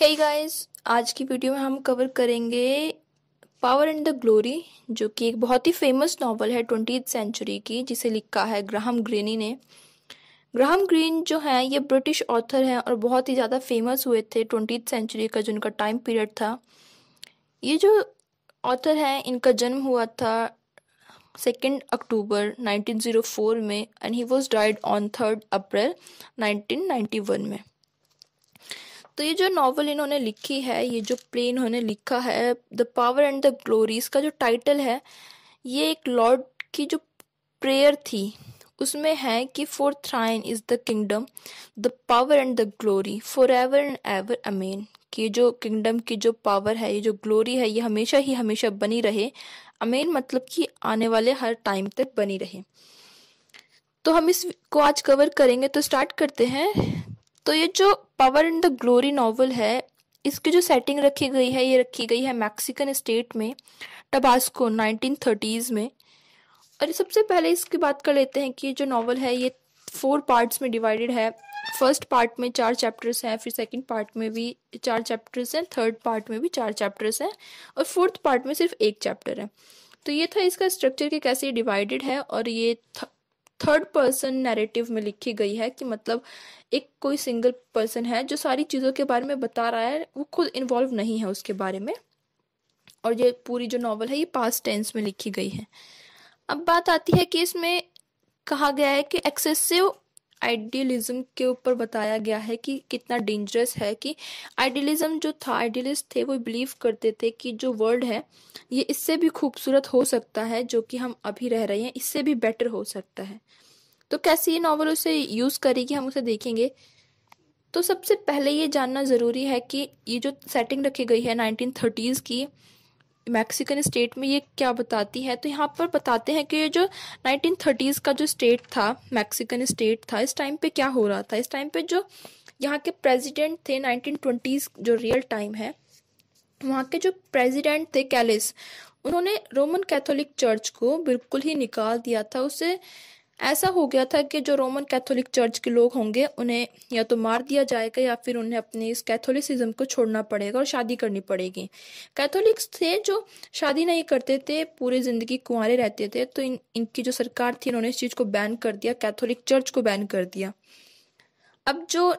हे hey guys आज की video में हम कवर करेंगे पावर एंड द ग्लोरी जो कि एक बहुत ही फेमस नावल है ट्वेंटी सेंचुरी की जिसे लिखा है ग्राहम ग्रीनी ने ग्राहम ग्रीन जो है ये ब्रिटिश ऑथर हैं और बहुत ही ज़्यादा फेमस हुए थे ट्वेंटी सेंचुरी का जो इनका टाइम पीरियड था ये जो ऑथर हैं इनका जन्म हुआ था सेकेंड अक्टूबर 1904 में and he was died on third April 1991 में तो ये जो नावल इन्होंने लिखी है ये जो प्ले इन्होंने लिखा है the power and the glories का जो टाइटल है ये एक लॉर्ड की जो प्रेयर थी उसमें है कि for thine is the kingdom the power and the glory for ever and ever amen कि जो किंगडम की जो पावर है ये जो ग्लोरी है ये हमेशा ही हमेशा बनी रहे अमेन मतलब कि आने वाले हर टाइम तक बनी रहे तो हम इसको आज कवर करेंगे तो स्टार्ट करते हैं तो ये जो power in the glory novel है इसकी जो सेटिंग रखी गई है ये रखी गई है मैक्सिकन स्टेट में टबास्को नाइनटीन थर्टीज़ में और सबसे पहले इसकी बात कर लेते हैं कि जो नावल है ये फोर पार्ट्स में डिवाइडेड है फर्स्ट पार्ट में चार चैप्टर्स हैं फिर सेकंड पार्ट में भी चार चैप्टर्स हैं थर्ड पार्ट में भी चार चैप्टर्स हैं और फोर्थ पार्ट में सिर्फ एक चैप्टर है तो ये था इसका स्ट्रक्चर कि कैसे डिवाइडेड है और ये थर्ड पर्सन नैरेटिव में लिखी गई है कि मतलब एक कोई सिंगल पर्सन है जो सारी चीज़ों के बारे में बता रहा है वो खुद इन्वॉल्व नहीं है उसके बारे में और ये पूरी जो नावल है ये पास्ट टेंस में लिखी गई है अब बात आती है कि इसमें कहा गया है कि एक्सेसिव आइडियलिज्म के ऊपर बताया गया है कि कितना डेंजरस है कि आइडियलिज्म जो था आइडियलिस्ट थे वो बिलीव करते थे कि जो वर्ल्ड है ये इससे भी खूबसूरत हो सकता है जो कि हम अभी रह रहे हैं इससे भी बेटर हो सकता है तो कैसे ये नॉवल उसे यूज़ करेगी हम उसे देखेंगे तो सबसे पहले ये जानना ज़रूरी है कि ये जो सेटिंग रखी गई है नाइनटीन थर्टीज़ की मैक्सिकन स्टेट में ये क्या बताती है तो यहाँ पर बताते हैं कि ये जो 1930s का जो स्टेट था मैक्सिकन स्टेट था इस टाइम पे क्या हो रहा था इस टाइम पे जो यहाँ के प्रेसिडेंट थे 1920s जो रियल टाइम है वहाँ के जो प्रेसिडेंट थे कैलिस उन्होंने रोमन कैथोलिक चर्च को बिल्कुल ही निकाल दिया था उसे ऐसा हो गया था कि जो रोमन कैथोलिक चर्च के लोग होंगे उन्हें या तो मार दिया जाएगा या फिर उन्हें अपने इस कैथोलिसिज्म को छोड़ना पड़ेगा और शादी करनी पड़ेगी कैथोलिक्स थे जो शादी नहीं करते थे पूरी ज़िंदगी कुंवारे रहते थे तो इन इनकी जो सरकार थी इन्होंने इस चीज़ को बैन कर दिया कैथोलिक चर्च को बैन कर दिया अब जो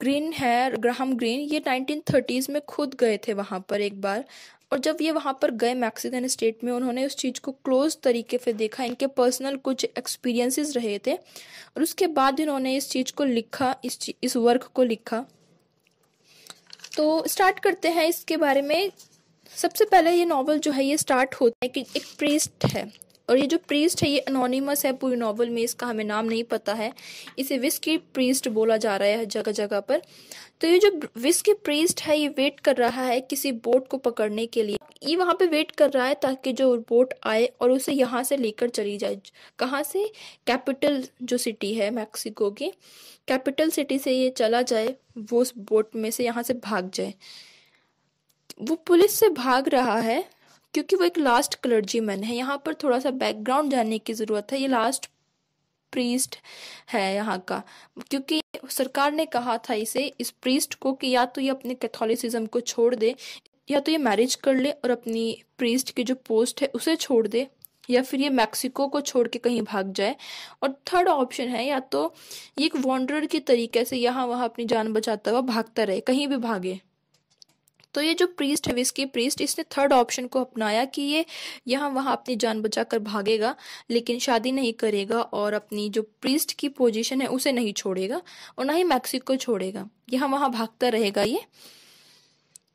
ग्रीन है ग्राहम ग्रीन ये नाइनटीन में खुद गए थे वहाँ पर एक बार और जब ये वहाँ पर गए मैक्सिकन स्टेट में उन्होंने उस चीज़ को क्लोज तरीके से देखा इनके पर्सनल कुछ एक्सपीरियंसेस रहे थे और उसके बाद इन्होंने इस चीज़ को लिखा इस इस वर्क को लिखा तो स्टार्ट करते हैं इसके बारे में सबसे पहले ये नावल जो है ये स्टार्ट होता है कि एक प्रेस्ट है और ये जो प्रीस्ट है ये अनोनीमस है पूरी नॉवल में इसका हमें नाम नहीं पता है इसे विस्की प्रीस्ट बोला जा रहा है जगह जगह पर तो ये जो विस्की प्रीस्ट है ये वेट कर रहा है किसी बोट को पकड़ने के लिए ये वहाँ पे वेट कर रहा है ताकि जो बोट आए और उसे यहाँ से लेकर चली जाए कहाँ से कैपिटल जो सिटी है मैक्सिको की कैपिटल सिटी से ये चला जाए वो उस बोट में से यहाँ से भाग जाए वो पुलिस से भाग रहा है क्योंकि वो एक लास्ट क्लर्जी मैन है यहाँ पर थोड़ा सा बैकग्राउंड जानने की ज़रूरत है ये लास्ट प्रीस्ट है यहाँ का क्योंकि सरकार ने कहा था इसे इस प्रीस्ट को कि या तो ये अपने कैथोलिसिज्म को छोड़ दे या तो ये मैरिज कर ले और अपनी प्रीस्ट की जो पोस्ट है उसे छोड़ दे या फिर ये मैक्सिको को छोड़ के कहीं भाग जाए और थर्ड ऑप्शन है या तो ये एक वॉन्डर के तरीके से यहाँ वहाँ अपनी जान बचाता हुआ भागता रहे कहीं भी भागे तो ये जो प्रीस्ट है विस्की प्रीस्ट इसने थर्ड ऑप्शन को अपनाया कि ये यहाँ वहाँ अपनी जान बचा कर भागेगा लेकिन शादी नहीं करेगा और अपनी जो प्रीस्ट की पोजीशन है उसे नहीं छोड़ेगा और ना ही मैक्सिको छोड़ेगा यहाँ वहाँ भागता रहेगा ये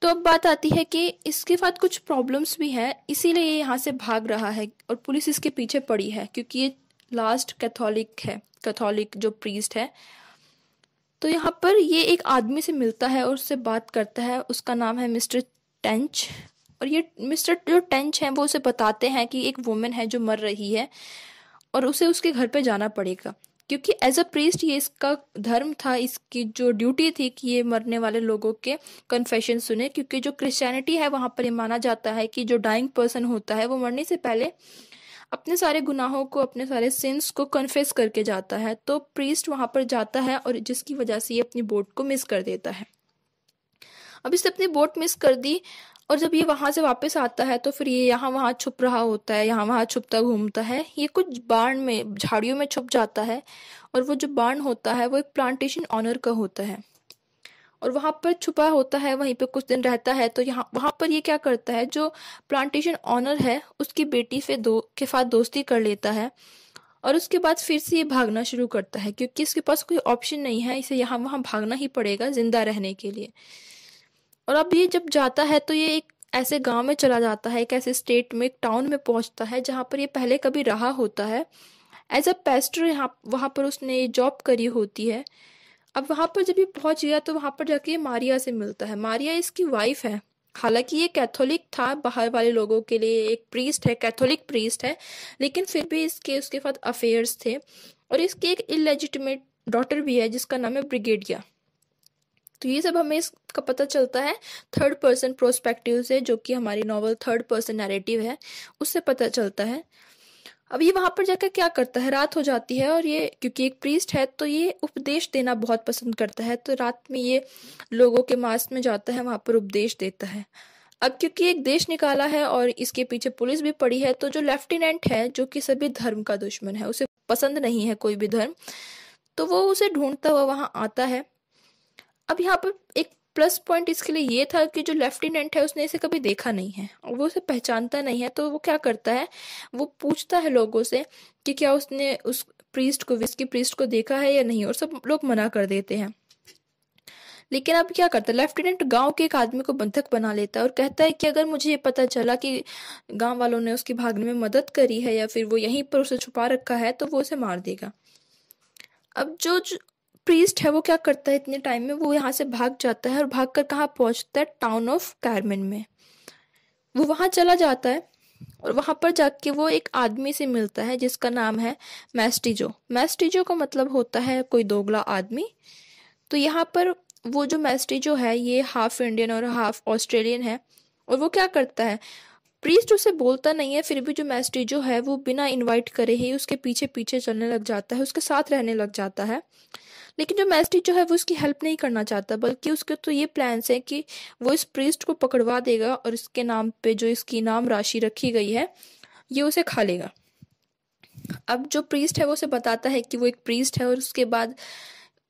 तो अब बात आती है कि इसके बाद कुछ प्रॉब्लम्स भी हैं इसीलिए ये यहाँ से भाग रहा है और पुलिस इसके पीछे पड़ी है क्योंकि ये लास्ट कैथोलिक है कैथोलिक जो प्रीस्ट है तो यहाँ पर ये एक आदमी से मिलता है और उससे बात करता है उसका नाम है मिस्टर टेंच और ये मिस्टर जो टेंच हैं वो उसे बताते हैं कि एक वुमेन है जो मर रही है और उसे उसके घर पे जाना पड़ेगा क्योंकि एज अ प्रीस्ट ये इसका धर्म था इसकी जो ड्यूटी थी कि ये मरने वाले लोगों के कन्फेशन सुने क्योंकि जो क्रिश्चियनिटी है वहाँ पर ये माना जाता है कि जो डाइंग पर्सन होता है वो मरने से पहले अपने सारे गुनाहों को अपने सारे सिंस को कन्फेस करके जाता है तो प्रीस्ट वहाँ पर जाता है और जिसकी वजह से ये अपनी बोट को मिस कर देता है अब इसने अपनी बोट मिस कर दी और जब ये वहाँ से वापस आता है तो फिर ये यहाँ वहाँ छुप रहा होता है यहाँ वहाँ छुपता घूमता है ये कुछ बाण में झाड़ियों में छुप जाता है और वो जो बाण होता है वो एक प्लांटेशन ऑनर का होता है और वहाँ पर छुपा होता है वहीं पर कुछ दिन रहता है तो यहाँ वहाँ पर ये क्या करता है जो प्लांटेशन ऑनर है उसकी बेटी से दो के साथ दोस्ती कर लेता है और उसके बाद फिर से ये भागना शुरू करता है क्योंकि इसके पास कोई ऑप्शन नहीं है इसे यहाँ वहाँ भागना ही पड़ेगा जिंदा रहने के लिए और अब ये जब जाता है तो ये एक ऐसे गांव में चला जाता है एक ऐसे स्टेट में एक टाउन में पहुंचता है जहाँ पर ये पहले कभी रहा होता है एज अ पेस्टर यहाँ वहाँ पर उसने जॉब करी होती है अब वहां पर जब ये पहुंच गया तो वहां पर जाके मारिया से मिलता है मारिया इसकी वाइफ है हालांकि ये कैथोलिक था बाहर वाले लोगों के लिए एक प्रीस्ट है कैथोलिक प्रीस्ट है लेकिन फिर भी इसके उसके साथ अफेयर्स थे और इसकी एक इलेजिटिमेट डॉटर भी है जिसका नाम है ब्रिगेडिया तो ये सब हमें इसका पता चलता है थर्ड पर्सन प्रोस्पेक्टिव से जो कि हमारी नॉवल थर्ड पर्सन नैरेटिव है उससे पता चलता है अब ये वहां पर जाकर क्या करता है रात हो जाती है और ये क्योंकि एक प्रीस्ट है तो ये उपदेश देना बहुत पसंद करता है तो रात में ये लोगों के मास में जाता है वहां पर उपदेश देता है अब क्योंकि एक देश निकाला है और इसके पीछे पुलिस भी पड़ी है तो जो लेफ्टिनेंट है जो कि सभी धर्म का दुश्मन है उसे पसंद नहीं है कोई भी धर्म तो वो उसे ढूंढता हुआ वहां आता है अब यहाँ पर एक प्लस पॉइंट इसके लिए ये था कि जो लेफ्टिनेंट है उसने इसे कभी देखा नहीं है वो उसे पहचानता नहीं है तो वो क्या करता है वो पूछता है लोगों से कि क्या उसने उस प्रीस्ट को विस्की प्रीस्ट को देखा है या नहीं और सब लोग मना कर देते हैं लेकिन अब क्या करता है लेफ्टिनेंट गांव के एक आदमी को बंधक बना लेता है और कहता है कि अगर मुझे ये पता चला कि गांव वालों ने उसकी भागने में मदद करी है या फिर वो यहीं पर उसे छुपा रखा है तो वो उसे मार देगा अब जो, जो प्रीस्ट है वो क्या करता है इतने टाइम में वो यहाँ से भाग जाता है और भाग कर कहाँ पहुँचता है टाउन ऑफ कैरमिन में वो वहाँ चला जाता है और वहाँ पर जाके वो एक आदमी से मिलता है जिसका नाम है मैस्टिजो मैस्टिजो का मतलब होता है कोई दोगला आदमी तो यहाँ पर वो जो मैस्टिजो है ये हाफ इंडियन और हाफ ऑस्ट्रेलियन है और वो क्या करता है प्रीस्ट उसे बोलता नहीं है फिर भी जो मैस्टिजो है वो बिना इनवाइट करे ही उसके पीछे पीछे चलने लग जाता है उसके साथ रहने लग जाता है लेकिन जो मैस्टी जो है वो उसकी हेल्प नहीं करना चाहता बल्कि उसके तो ये प्लान्स हैं कि वो इस प्रिस्ट को पकड़वा देगा और इसके नाम पे जो इसकी नाम राशि रखी गई है ये उसे खा लेगा अब जो प्रीस्ट है वो उसे बताता है कि वो एक प्रीस्ट है और उसके बाद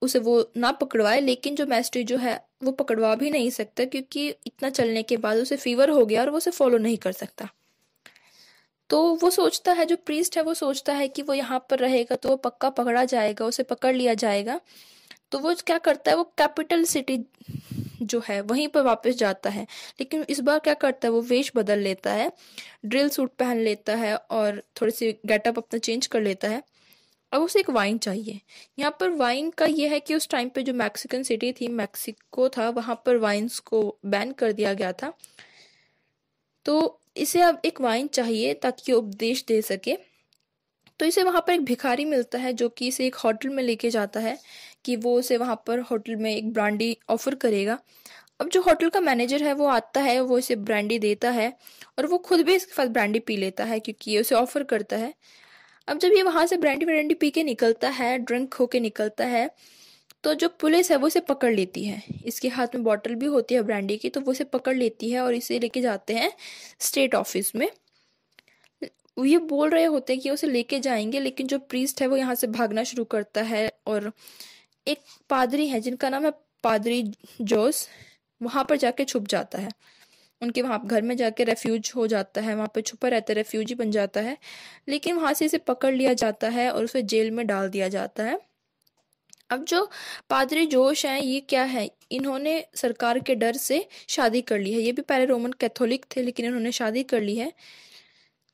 उसे वो ना पकड़वाए लेकिन जो मैस्ट्री जो है वो पकड़वा भी नहीं सकता क्योंकि इतना चलने के बाद उसे फीवर हो गया और वो उसे फॉलो नहीं कर सकता तो वो सोचता है जो प्रीस्ट है वो सोचता है कि वो यहाँ पर रहेगा तो वो पक्का पकड़ा जाएगा उसे पकड़ लिया जाएगा तो वो क्या करता है वो कैपिटल सिटी जो है वहीं पर वापस जाता है लेकिन इस बार क्या करता है वो वेश बदल लेता है ड्रिल सूट पहन लेता है और थोड़ी सी गेटअप अपना चेंज कर लेता है अब उसे एक वाइन चाहिए यहाँ पर वाइन का ये है कि उस टाइम पे जो मैक्सिकन सिटी थी मैक्सिको था वहां पर वाइन्स को बैन कर दिया गया था तो इसे अब एक वाइन चाहिए ताकि उपदेश दे सके तो इसे वहाँ पर एक भिखारी मिलता है जो कि इसे एक होटल में लेके जाता है कि वो उसे वहाँ पर होटल में एक ब्रांडी ऑफर करेगा अब जो होटल का मैनेजर है वो आता है वो इसे ब्रांडी देता है और वो खुद भी इसके पास ब्रांडी पी लेता है क्योंकि ये उसे ऑफर करता है अब जब ये वहाँ से ब्रांडी ब्रांडी पी के निकलता है ड्रिंक होके निकलता है तो जो पुलिस है वो इसे पकड़ लेती है इसके हाथ में बॉटल भी होती है ब्रांडी की तो वो इसे पकड़ लेती है और इसे लेके जाते हैं स्टेट ऑफिस में ये बोल रहे होते हैं कि उसे लेके जाएंगे लेकिन जो प्रीस्ट है वो यहाँ से भागना शुरू करता है और एक पादरी है जिनका नाम है पादरी जोस वहाँ पर जाके छुप जाता है उनके वहाँ घर में जाके रेफ्यूज हो जाता है वहाँ पर छुपा रहता है रेफ्यूजी बन जाता है लेकिन वहाँ से इसे पकड़ लिया जाता है और उसे जेल में डाल दिया जाता है अब जो पादरी जोश हैं ये क्या है इन्होंने सरकार के डर से शादी कर ली है ये भी पहले रोमन कैथोलिक थे लेकिन इन्होंने शादी कर ली है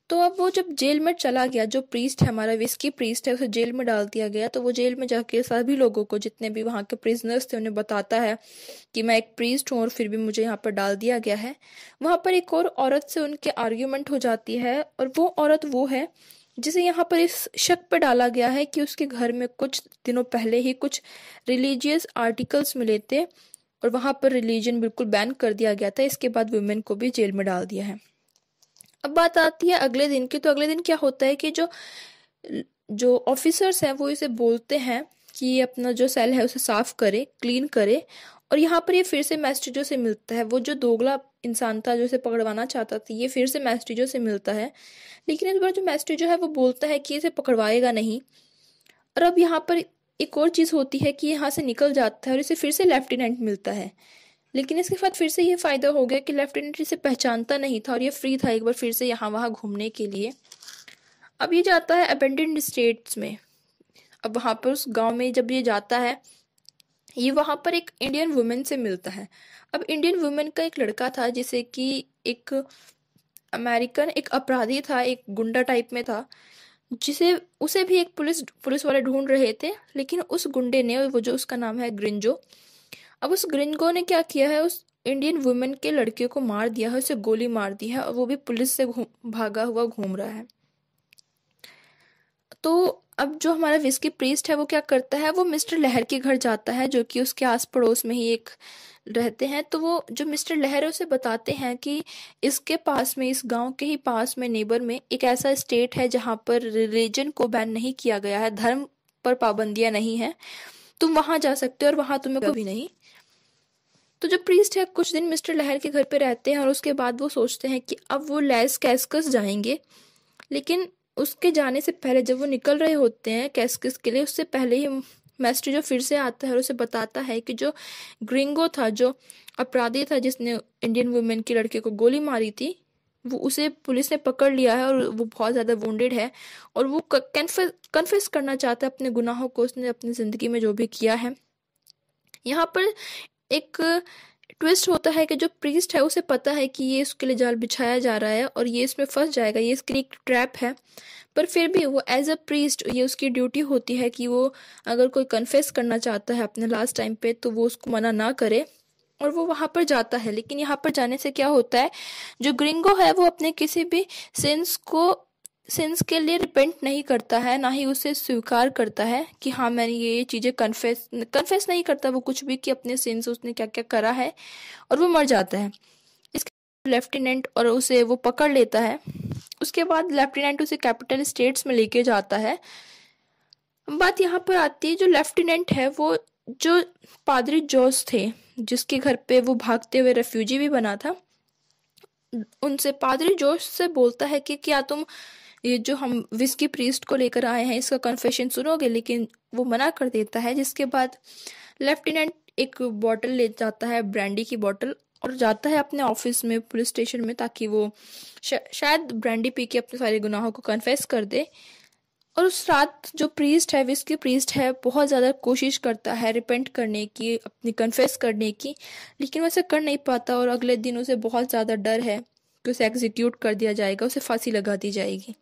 तो अब वो जब जेल में चला गया जो प्रीस्ट है हमारा विस्की प्रीस्ट है उसे जेल में डाल दिया गया तो वो जेल में जाके सभी लोगों को जितने भी वहाँ के प्रिजनर्स थे उन्हें बताता है कि मैं एक प्रीस्ट हूँ और फिर भी मुझे यहाँ पर डाल दिया गया है वहाँ पर एक और औरत से उनके आर्ग्यूमेंट हो जाती है और वो औरत वो है जिसे यहाँ पर इस शक पर डाला गया है कि उसके घर में कुछ दिनों पहले ही कुछ रिलीजियस आर्टिकल्स मिले थे और वहाँ पर रिलीजन बिल्कुल बैन कर दिया गया था इसके बाद वुमेन को भी जेल में डाल दिया है अब बात आती है अगले दिन की तो अगले दिन क्या होता है कि जो जो ऑफिसर्स हैं वो इसे बोलते हैं कि अपना जो सेल है उसे साफ करे क्लीन करे और यहाँ पर ये फिर से मैस्टिजो से मिलता है वो जो दोगला इंसान था जो इसे पकड़वाना चाहता था ये फिर से मैस्टिजो से मिलता है लेकिन इस बार जो मैस्टिजो है वो बोलता है कि इसे पकड़वाएगा नहीं और अब यहाँ पर एक और चीज़ होती है कि यहाँ से निकल जाता है और इसे फिर से लेफ्टिनेंट मिलता है लेकिन इसके बाद फिर से ये फ़ायदा हो गया कि लेफ्टिनेंट इसे पहचानता नहीं था और ये फ्री था एक बार फिर से यहाँ वहाँ घूमने के लिए अब ये जाता है अबेंडेंट स्टेट्स में अब वहाँ पर उस गांव में जब ये जाता है ये वहाँ पर एक इंडियन वुमेन से मिलता है अब इंडियन वुमेन का एक लड़का था जिसे कि एक अमेरिकन एक अपराधी था एक गुंडा टाइप में था जिसे उसे भी एक पुलिस पुलिस वाले ढूंढ रहे थे लेकिन उस गुंडे ने वो जो उसका नाम है ग्रिंजो अब उस ग्रिंजो ने क्या किया है उस इंडियन वुमेन के लड़के को मार दिया है उसे गोली मार दी है और वो भी पुलिस से भागा हुआ घूम रहा है तो अब जो हमारा विस्की प्रीस्ट है वो क्या करता है वो मिस्टर लहर के घर जाता है जो कि उसके आस पड़ोस में ही एक रहते हैं तो वो जो मिस्टर लहर उसे बताते हैं कि इसके पास में इस गांव के ही पास में नेबर में एक ऐसा स्टेट है जहां पर रिलीजन को बैन नहीं किया गया है धर्म पर पाबंदियां नहीं है तुम वहां जा सकते हो और वहां तुम्हें कभी नहीं तो जो प्रीस्ट है कुछ दिन मिस्टर लहर के घर पे रहते हैं और उसके बाद वो सोचते हैं कि अब वो लैस कैसकस जाएंगे लेकिन उसके जाने से पहले जब वो निकल रहे होते हैं कैसकिस के लिए उससे पहले ही मैस्टर जो फिर से आता है और उसे बताता है कि जो ग्रिंगो था जो अपराधी था जिसने इंडियन वुमेन की लड़के को गोली मारी थी वो उसे पुलिस ने पकड़ लिया है और वो बहुत ज़्यादा वोंडेड है और वो कन्फेस कन्फेस करना चाहता है अपने गुनाहों को उसने अपनी ज़िंदगी में जो भी किया है यहाँ पर एक ट्विस्ट होता है कि जो प्रीस्ट है उसे पता है कि ये उसके लिए जाल बिछाया जा रहा है और ये इसमें फंस जाएगा ये इसके लिए एक ट्रैप है पर फिर भी वो एज अ प्रीस्ट ये उसकी ड्यूटी होती है कि वो अगर कोई कन्फेस करना चाहता है अपने लास्ट टाइम पे तो वो उसको मना ना करे और वो वहाँ पर जाता है लेकिन यहाँ पर जाने से क्या होता है जो ग्रिंगो है वो अपने किसी भी सेंस को सिंस के लिए रिपेंट नहीं करता है ना ही उसे स्वीकार करता है कि हाँ मैंने ये चीज़ें कन्फेस कन्फेस नहीं करता वो कुछ भी कि अपने सिंस उसने क्या क्या करा है और वो मर जाता है इसके लेफ्टिनेंट और उसे वो पकड़ लेता है उसके बाद लेफ्टिनेंट उसे कैपिटल स्टेट्स में लेके जाता है बात यहाँ पर आती है जो लेफ्टिनेंट है वो जो पादरी जोस थे जिसके घर पे वो भागते हुए रेफ्यूजी भी बना था उनसे पादरी जोश से बोलता है कि क्या तुम ये जो हम विस्की प्रीस्ट को लेकर आए हैं इसका कन्फेशन सुनोगे लेकिन वो मना कर देता है जिसके बाद लेफ्टिनेंट एक बॉटल ले जाता है ब्रांडी की बॉटल और जाता है अपने ऑफिस में पुलिस स्टेशन में ताकि वो शा, शायद ब्रांडी पी के अपने सारे गुनाहों को कन्फेस कर दे और उस रात जो प्रीस्ट है विस्की प्रीस्ट है बहुत ज़्यादा कोशिश करता है रिपेंट करने की अपनी कन्फेस करने की लेकिन वैसे कर नहीं पाता और अगले दिन उसे बहुत ज़्यादा डर है कि उसे एग्जीक्यूट कर दिया जाएगा उसे फांसी लगा दी जाएगी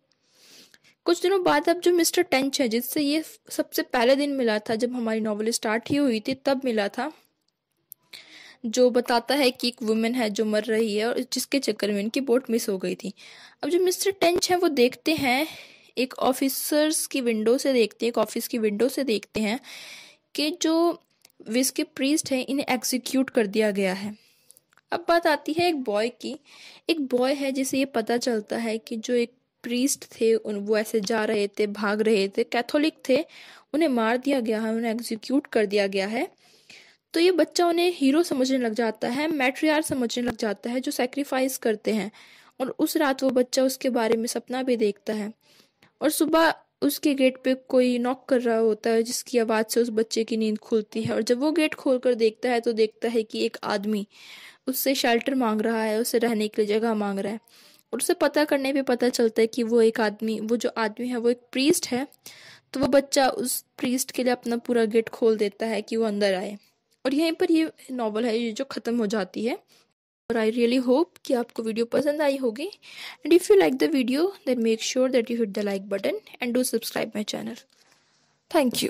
कुछ दिनों बाद अब जो मिस्टर टेंच है जिससे ये सबसे पहले दिन मिला था जब हमारी नॉवल स्टार्ट ही हुई थी तब मिला था जो बताता है कि एक वुमेन है जो मर रही है और जिसके चक्कर में इनकी बोट मिस हो गई थी अब जो मिस्टर टेंच है वो देखते हैं एक ऑफिसर्स की विंडो से देखते हैं एक ऑफिस की विंडो से देखते हैं कि जो विस्के प्रीस्ट है इन्हें एग्जीक्यूट कर दिया गया है अब बात आती है एक बॉय की एक बॉय है जिसे ये पता चलता है कि जो एक प्रीस्ट थे उन वो ऐसे जा रहे थे भाग रहे थे कैथोलिक थे उन्हें मार दिया गया है उन्हें एग्जीक्यूट कर दिया गया है तो ये बच्चा उन्हें हीरो समझने लग जाता है मैट्रियार समझने लग जाता है जो सेक्रीफाइस करते हैं और उस रात वो बच्चा उसके बारे में सपना भी देखता है और सुबह उसके गेट पे कोई नॉक कर रहा होता है जिसकी आवाज़ से उस बच्चे की नींद खुलती है और जब वो गेट खोल कर देखता है तो देखता है कि एक आदमी उससे शेल्टर मांग रहा है उससे रहने के लिए जगह मांग रहा है और उसे पता करने पे पता चलता है कि वो एक आदमी वो जो आदमी है वो एक प्रीस्ट है तो वो बच्चा उस प्रीस्ट के लिए अपना पूरा गेट खोल देता है कि वो अंदर आए और यहीं पर ये नावल है ये जो ख़त्म हो जाती है और आई रियली होप कि आपको वीडियो पसंद आई होगी and if you like the video then make sure that you hit the like button and do subscribe my channel thank you